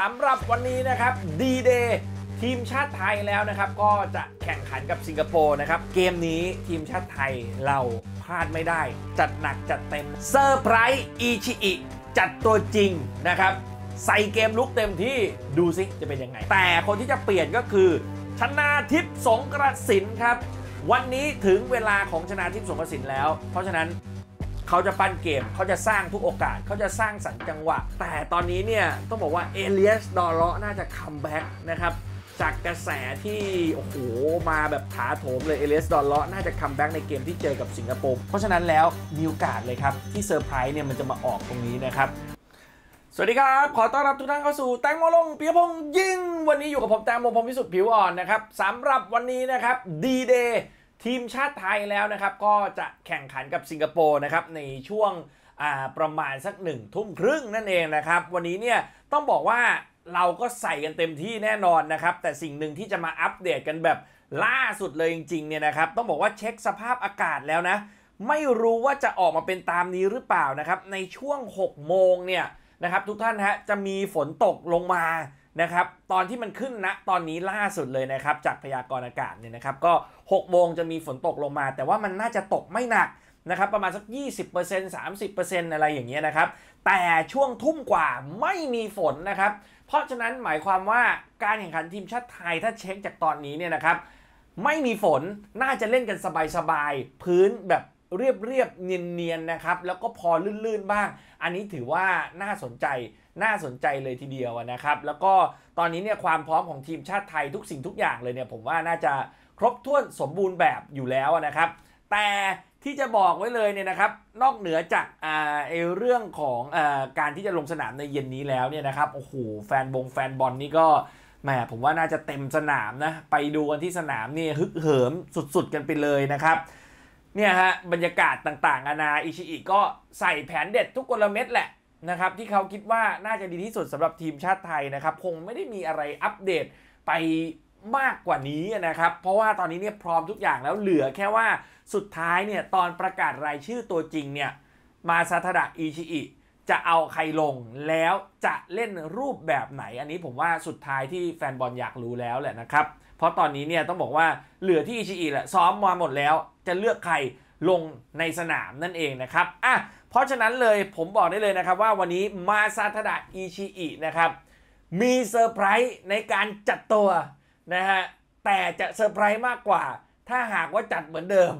สำหรับวันนี้นะครับดีเดย์ทีมชาติไทยแล้วนะครับก็จะแข่งขันกับสิงคโปร์นะครับเกมนี้ทีมชาติไทยเราพลาดไม่ได้ จัดหนักจัดเต็มเซอร์ไพรส์อีชิอิจัดตัวจริงนะครับใส่เกมลุกเต็มที่ดูซิจะเป็นยังไงแต่คนที่จะเปลี่ยนก็คือชนาทิพย์สงกระสินครับวันนี้ถึงเวลาของชนาทิพย์สงกระสินแล้ว เพราะฉะนั้นเขาจะปั้นเกมเขาจะสร้างทุกโอกาสเขาจะสร้างสรรจังหวะ แต่ตอนนี้เนี่ย ต้องบอกว่าเอเลียสดอเลาะน่าจะคัมแบ็กนะครับ จากกระแสที่ โอ้โห มาแบบถาโถมเลยเอเลสดอลเลาะน่าจะคัมแบ็กในเกมที่เจอกับสิงคโปร์เพราะฉะนั้นแล้วมีโอกาส เลยครับ ที่เซอร์ไพรส์เนี่ยมันจะมาออกตรงนี้นะครับ สวัสดีครับ ขอต้อนรับทุกท่านเข้าสู่แตงโมลงปียพงยิ่งวันนี้อยู่กับผมแตงโมพงพิสุทธิ์ผิวอ่อนนะครับสำหรับวันนี้นะครับดีเดย์ทีมชาติไทยแล้วนะครับก็จะแข่งขันกับสิงคโปร์นะครับในช่วงประมาณสักหนึ่งทุ่มครึ่งนั่นเองนะครับ วันนี้เนี่ยต้องบอกว่าเราก็ใส่กันเต็มที่แน่นอนนะครับ แต่สิ่งหนึ่งที่จะมาอัปเดตกันแบบล่าสุดเลยจริงๆเนี่ยนะครับต้องบอกว่าเช็คสภาพอากาศแล้วนะ ไม่รู้ว่าจะออกมาเป็นตามนี้หรือเปล่านะครับ ในช่วง6โมงเนี่ยนะครับทุกท่านฮะจะมีฝนตกลงมานะครับตอนที่มันขึ้นนะตอนนี้ล่าสุดเลยนะครับจากพยากรณ์อากาศเนี่ยนะครับก็6โมงจะมีฝนตกลงมา แต่ว่ามันน่าจะตกไม่หนักนะครับประมาณสัก 20% 30%อะไรอย่างเงี้ยนะครับแต่ช่วงทุ่มกว่าไม่มีฝนนะครับเพราะฉะนั้นหมายความว่าการแข่งขันทีมชาติไทยถ้าเช็คจากตอนนี้เนี่ยนะครับ ไม่มีฝนน่าจะเล่นกันสบายๆพื้นแบบเรียบเรียบเนียนเนียนนะครับแล้วก็พอลื่นลื่นบ้าง อันนี้ถือว่าน่าสนใจน่าสนใจเลยทีเดียวนะครับ แล้วก็ตอนนี้เนี่ยความพร้อมของทีมชาติไทยทุกสิ่งทุกอย่างเลยเนี่ย ผมว่าน่าจะครบถ้วนสมบูรณ์แบบอยู่แล้วนะครับแต่ที่จะบอกไว้เลยเนี่ยนะครับ นอกเหนือจากออาเรื่องของอาการที่จะลงสนามในเย็นนี้แล้วเนี่ยนะครับโอ้โหแฟนบงแฟนบอลนี่ก็แหมผมว่าน่าจะเต็มสนามนะไปดูกันที่สนามนี่ฮึกเหิมสุดๆ กันไปเลยนะครับเนี่ยฮะ บรรยากาศต่างๆอานาอิชิอิก็ใส่แผนเด็ดทุกกลเม็ดแหละนะครับที่เขาคิดว่าน่าจะดีที่สุดสำหรับทีมชาติไทยนะครับ คงไม่ได้มีอะไรอัปเดตไปมากกว่านี้นะครับ เพราะว่าตอนนี้เนี่ยพร้อมทุกอย่างแล้วเหลือแค่ว่าสุดท้ายเนี่ยตอนประกาศรายชื่อตัวจริงเนี่ย มาซาทดะอิชิอิจะเอาใครลงแล้วจะเล่นรูปแบบไหน อันนี้ผมว่าสุดท้ายที่แฟนบอลอยากรู้แล้วแหละนะครับ เพราะตอนนี้เนี่ย ต้องบอกว่าเหลือที่อิชิอิแหละ ซ้อมมาหมดแล้วจะเลือกใครลงในสนามนั่นเองนะครับ อ่ะ เพราะฉะนั้นเลยผมบอกได้เลยนะครับว่าวันนี้มาซาทดะอิชิอินะครับ มีเซอร์ไพรส์ในการจัดตัว นะฮะ แต่จะเซอร์ไพรส์มากกว่า ถ้าหากว่าจัดเหมือนเดิม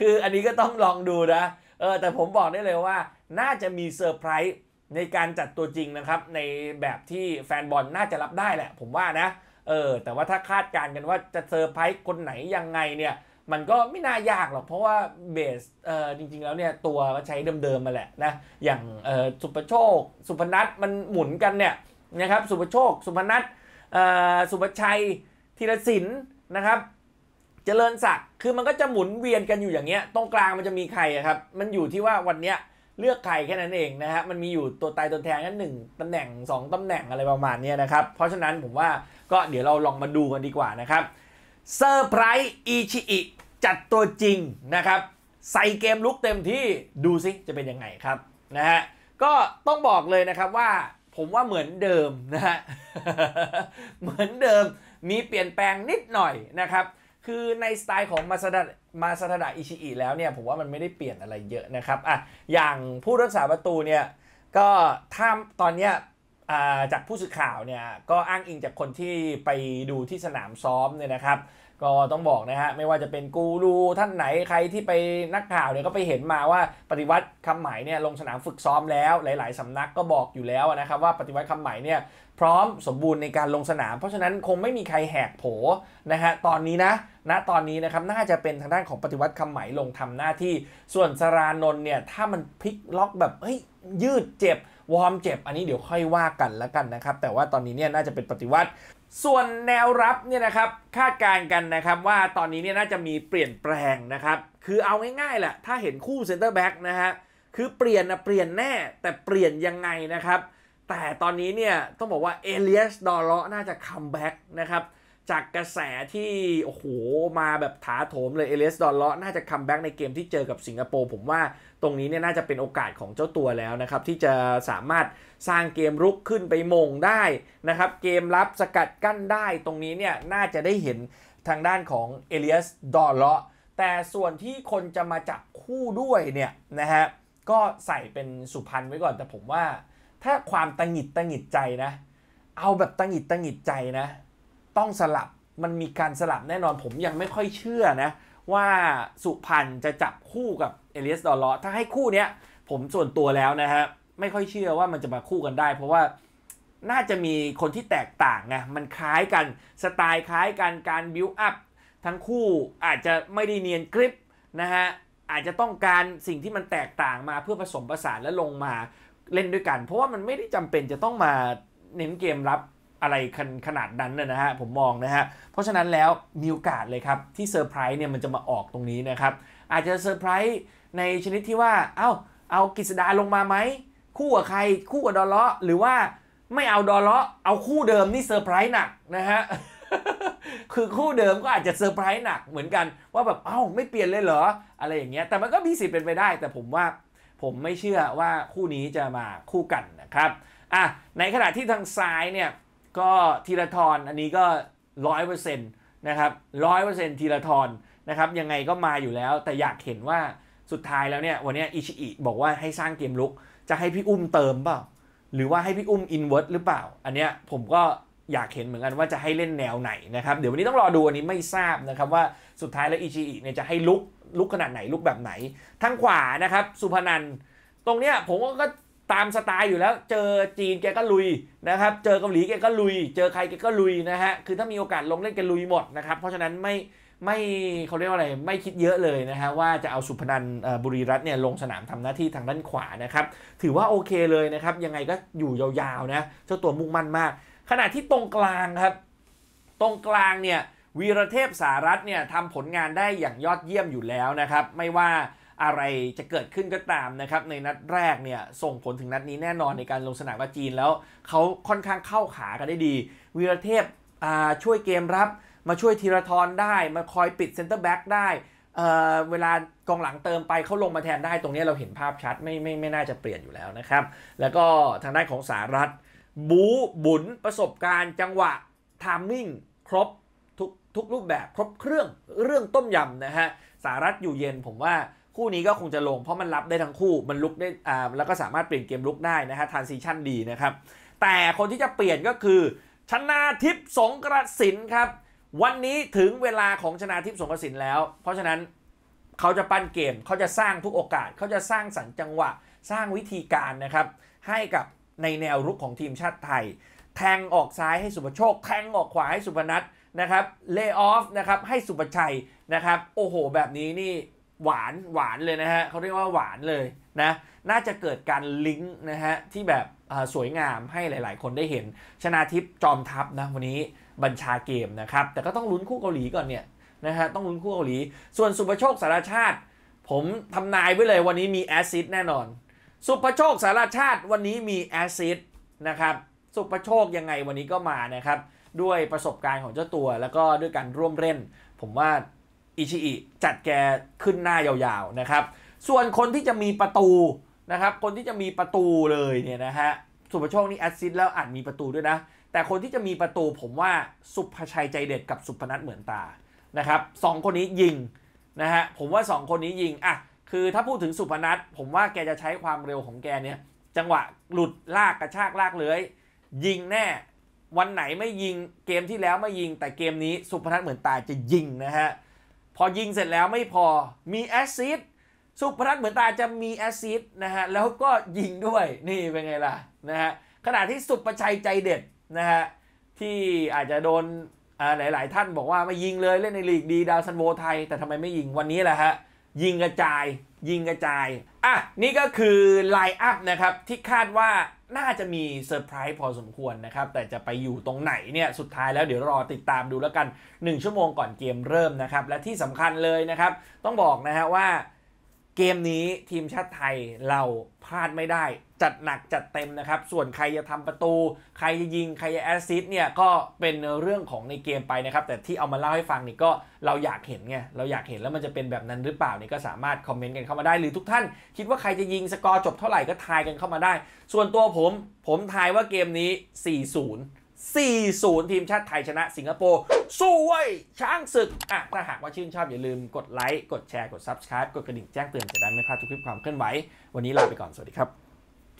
คืออันนี้ก็ต้องลองดูนะเออแต่ผมบอกได้เลยว่าน่าจะมีเซอร์ไพรส์ในการจัดตัวจริงนะครับในแบบที่แฟนบอลน่าจะรับได้แหละผมว่านะเออแต่ว่าถ้าคาดการณ์กันว่าจะเซอร์ไพรส์คนไหนยังไงเนี่ยมันก็ไม่น่ายากหรอกเพราะว่าเบสเออจริงๆแล้วเนี่ยตัวใช้เดิมๆมาแหละนะอย่างเออสุปโชค สุพนัทมันหมุนกันเนี่ยนะครับสุปโชค สุพนัทเออสุปชัยธีรศิลป์นะครับเจริญศักดิ์ คือมันก็จะหมุนเวียนกันอยู่อย่างเงี้ย ตรงกลางมันจะมีใครครับ มันอยู่ที่ว่าวันเนี้ยเลือกใครแค่นั้นเองนะฮะมันมีอยู่ตัวตายตัวแทนกันหนึ่งตำแหน่ง 2 ตำแหน่งอะไรประมาณนี้นะครับ เพราะฉะนั้นผมว่าก็เดี๋ยวเราลองมาดูกันดีกว่านะครับเซอร์ไพรส์อิชิอิจัดตัวจริงนะครับ ใส่เกมลุกเต็มที่ดูซิจะเป็นยังไงครับนะฮะก็ต้องบอกเลยนะครับว่าผมว่าเหมือนเดิมนะฮะเหมือนเดิมมีเปลี่ยนแปลงนิดหน่อยนะครับคือในสไตล์ของมาซาดะมาซาดะอิชิอิแล้วเนี่ยผมว่ามันไม่ได้เปลี่ยนอะไรเยอะนะครับอ่ะอย่างผู้รักษาประตูเนี่ยก็ถ้าตอนเนี้ยจากผู้สื่อข่าวเนี่ยก็อ้างอิงจากคนที่ไปดูที่สนามซ้อมเนี่ยนะครับ ก็ต้องบอกนะฮะไม่ว่าจะเป็นกูรูท่านไหนใครที่ไปนักข่าวเนี่ยก็ไปเห็นมาว่าปฏิวัติคำหมายเนี่ยลงสนามฝึกซ้อมแล้ว หลาย ๆสำนักก็บอกอยู่แล้วนะครับ ว่าปฏิวัติคำหมายเนี่ยพร้อมสมบูรณ์ในการลงสนาม เพราะฉะนั้นคงไม่มีใครแหกโผนะฮะตอนนี้นะณตอนนี้นะครับน่าจะเป็นทางด้านของปฏิวัติคำไหมลง ทำหน้าที่ ส่วนสรานน์เนี่ยถ้ามันพลิกล็อก แบบเฮ้ยยืดเจ็บวอร์มเจ็บ อันนี้เดี๋ยวค่อยว่ากันแล้วกันนะครับแต่ว่าตอนนี้เนี่ยน่าจะเป็นปฏิวัติ ส่วนแนวรับเนี่ยนะครับคาดการณ์กันนะครับว่าตอนนี้เนี่ยน่าจะมีเปลี่ยนแปลงนะครับคือเอาง่ายๆแหละถ้าเห็นคู่เซนเตอร์แบ็กนะฮะคือเปลี่ยนนะเปลี่ยนแน่แต่เปลี่ยนยังไงนะครับแต่ตอนนี้เนี่ยต้องบอกว่าเอเลียสดอลเลาะน่าจะคัมแบ็กนะครับจากกระแสที่ โอ้โห มาแบบถาโถมเลยเอเลสดอลเลาะน่าจะคัมแบ็กในเกมที่เจอกับสิงคโปร์ ผมว่าตรงนี้เนี่ยน่าจะเป็นโอกาสของเจ้าตัวแล้วนะครับ ที่จะสามารถสร้างเกมรุกขึ้นไปมงได้นะครับ เกมรับสกัดกั้นได้ ตรงนี้เนี่ยน่าจะได้เห็นทางด้านของเอเลสดอลเลาะแต่ส่วนที่คนจะมาจับคู่ด้วยเนี่ย นะฮะก็ใส่เป็นสุพรรณไว้ก่อนแต่ผมว่า ถ้าความตังหิดตังหิดใจนะ เอาแบบตังหิดตังหิดใจนะต้องสลับ มันมีการสลับแน่นอนผมยังไม่ค่อยเชื่อนะ ว่าสุพรรณจะจับคู่กับเอเลียสดอลล์ถ้าให้คู่เนี้ยผมส่วนตัวแล้วนะฮะไม่ค่อยเชื่อว่ามันจะมาคู่กันได้ เพราะว่าน่าจะมีคนที่แตกต่างไงมันคล้ายกันสไตล์คล้ายกันการบิวอัพทั้งคู่อาจจะไม่ได้เนียนกริปนะฮะอาจจะต้องการสิ่งที่มันแตกต่างมาเพื่อผสมผสานและลงมาเล่นด้วยกัน เพราะว่ามันไม่ได้จำเป็นจะต้องมาเน้นเกมรับอะไรขนาดนั้นนะฮะ ผมมองนะฮะ เพราะฉะนั้นแล้ว มีโอกาสเลยครับที่เซอร์ไพรส์เนี่ย มันจะมาออกตรงนี้นะครับ อาจจะเซอร์ไพรส์ในชนิดที่ว่า เอา้าเอากฤษดาลงมาไหมคู่กับใครคู่กับดอลเลาะหรือว่าไม่เอาดอลเลาะเอาคู่เดิมนี่เซอร์ไพรส์หนักนะฮะคือคู่เดิมก็อาจจะเซอร์ไพรส์หนักเหมือนกัน ว่าแบบเอา้าไม่เปลี่ยนเลยเหรออะไรอย่างเงี้ยแต่มันก็มีสิทธิ์เป็นไปได้ แต่ผมว่าผมไม่เชื่อว่าคู่นี้จะมาคู่กันนะครับอ่ะในขณะที่ทางซ้ายเนี่ยก็ทีละทอนอันนี้ก็ร้อยเปอร์เซ็นต์นะครับร้อยเปอร์เซ็นต์ทีละทอนนะครับยังไงก็มาอยู่แล้วแต่อยากเห็นว่าสุดท้ายแล้วเนี่ยวันนี้อิชิอิบอกว่าให้สร้างเกมลุก จะให้พี่อุ้มเติมเปล่าหรือว่าให้พี่อุ้มอินเวิร์สหรือเปล่า อันเนี้ยผมก็อยากเห็นเหมือนกันว่าจะให้เล่นแนวไหนนะครับเดี๋ยววันนี้ต้องรอดูอันนี้ไม่ทราบนะครับว่าสุดท้ายแล้วอิชิอิเนี่ยจะให้ลุกลุกขนาดไหนลุกแบบไหนทางขวานะครับสุพนันตรงเนี้ยผมก็ตามสไตล์อยู่แล้วเจอจีนแกก็ลุยนะครับเจอเกาหลีแกก็ลุย เจอใครแกก็ลุยนะฮะคือถ้ามีโอกาสลงเล่นแกลุยหมดนะครับเพราะฉะนั้นไม่ไม่เขาเรียกว่าอะไรไม่คิดเยอะเลยนะฮะว่าจะเอาสุพนันบุรีรัตน์เนี่ยลงสนามทำหน้าที่ทางด้านขวานะครับถือว่าโอเคเลยนะครับ ยังไงก็อยู่ยาวๆนะเจ้าตัวมุ่งมั่นมาก ขณะที่ตรงกลางครับตรงกลางเนี่ยวีรเทพสารัตเนี่ยทำผลงานได้อย่างยอดเยี่ยมอยู่แล้วนะครับ ไม่ว่าอะไรจะเกิดขึ้นก็ตามนะครับ ในนัดแรกเนี่ย ส่งผลถึงนัดนี้แน่นอนในการลงสนามกับจีนแล้วเขาค่อนข้างเข้าขากันได้ดี วีรเทพช่วยเกมรับ มาช่วยธีรทรได้มาคอยปิดเซ็นเตอร์แบ็กได้เเวลากองหลังเติมไปเขาลงมาแทนได้ตรงนี้เราเห็นภาพชัดไม่ไม่ไม่น่าจะเปลี่ยนอยู่แล้วนะครับ แล้วก็ทางด้านของสารัฐบูบุญประสบการณ์ จังหวะทามมิ่งครบทุกทุกรูปแบบครบเครื่องเรื่องต้มยำนะฮะสารัฐอยู่เย็นผมว่าคู่นี้ก็คงจะลง เพราะมันรับได้ทั้งคู่มันลุกได้อ่าแล้วก็สามารถเปลี่ยนเกมลุกได้นะฮะทานซีชั่นดีนะครับ แต่คนที่จะเปลี่ยนก็คือ ชนาทิพย์สงกระสินครับ วันนี้ถึงเวลาของชนาทิพย์สงกระสินแล้ว เพราะฉะนั้นเขาจะปั้นเกมเขาจะสร้างทุกโอกาสเขาจะสร้างสังจังหวะสร้างวิธีการนะครับ ให้กับในแนวรุกของทีมชาติไทย แทงออกซ้ายให้สุภโชคแทงออกขวาให้สุพนัทนะครับเลย์ออฟนะครับให้สุภชัยนะครับ โอ้โห แบบนี้นี่หวานหวานเลยนะฮะเขาเรียกว่าหวานเลยนะน่าจะเกิดการลิงก์นะฮะที่แบบสวยงามให้หลายๆคนได้เห็น ชนาทิพย์จอมทัพนะวันนี้บัญชาเกมนะครับแต่ก็ต้องลุ้นคู่เกาหลีก่อนเนี่ยนะฮะต้องลุ้นคู่เกาหลี ส่วนสุภโชคสารชาติ ผมทำนายไว้เลยวันนี้มีแอซิดแน่นอน สุภโชคสารชาติวันนี้มีแอซิดนะครับสุภโชคยังไงวันนี้ก็มานะครับด้วยประสบการณ์ของเจ้าตัว แล้วก็ด้วยการร่วมเล่น ผมว่าอิชิอิจัดแกขึ้นหน้ายาว ๆนะครับ ส่วนคนที่จะมีประตู นะครับ คนที่จะมีประตูเลยเนี่ยนะฮะ สุภโชคนี่แอซซิสแล้วอาจมีประตูด้วยนะ แต่คนที่จะมีประตูผมว่าสุภชัยใจเด็ดกับสุพนัทเหมือนตา นะครับสองคนนี้ยิงนะฮะ ผมว่า2คนนี้ยิง อ่ะ คือถ้าพูดถึงสุพนัทผมว่าแกจะใช้ความเร็วของแกเนี่ยจังหวะหลุดลากกระชากลากเลยยิงแน่ วันไหนไม่ยิงเกมที่แล้วไม่ยิง แต่เกมนี้สุพนัทเหมือนตาจะยิงนะฮะพอยิงเสร็จแล้วไม่พอ มีแอซิด สุพนั์เหมือนตาจะมีแอซิดนะฮะ แล้วก็ยิงด้วย นี่เป็นไงล่ะนะฮะขณะที่สุประชัยใจเด็ดนะฮะ ที่อาจจะโดนหลายๆท่านบอกว่าไม่ยิงเลย เล่นในลีกดีดาวซันโวไทย แต่ทำไมไม่ยิงวันนี้แหละฮะ ยิงกระจาย ยิงกระจาย อ่ะ นี่ก็คือไลน์อัพนะครับ ที่คาดว่าน่าจะมีเซอร์ไพรส์พอสมควรนะครับ แต่จะไปอยู่ตรงไหนเนี่ย สุดท้ายแล้วเดี๋ยวรอติดตามดูแล้วกัน 1 ชั่วโมงก่อนเกมเริ่มนะครับ และที่สำคัญเลยนะครับ ต้องบอกนะฮะว่าเกมนี้ทีมชาติไทยเราพลาดไม่ได้ จัดหนักจัดเต็มนะครับ ส่วนใครจะทำประตู ใครจะยิงใครจะแอสซิสเนี่ย ก็เป็นเรื่องของในเกมไปนะครับ แต่ที่เอามาเล่าให้ฟังนี่ก็ เราอยากเห็นไงเราอยากเห็นแล้วมันจะเป็นแบบนั้นหรือเปล่านี่ก็สามารถคอมเมนต์กันเข้ามาได้หรือทุกท่านคิดว่าใครจะยิงสกอร์จบเท่าไหร่ก็ทายกันเข้ามาได้ส่วนตัวผมผมทายว่าเกมนี้ 4-0 4-0 ทีมชาติไทย ชนะสิงคโปร์สู้เว้ยช้างศึกอ่ะถ้าหากว่าชื่นชอบอย่าลืมกดไลค์กดแชร์กด Subscribe กดกระดิ่งแจ้งเตือน จะได้ไม่พลาดทุกคลิปความเคลื่อนไหววันนี้ลาไปก่อน สวัสดีครับ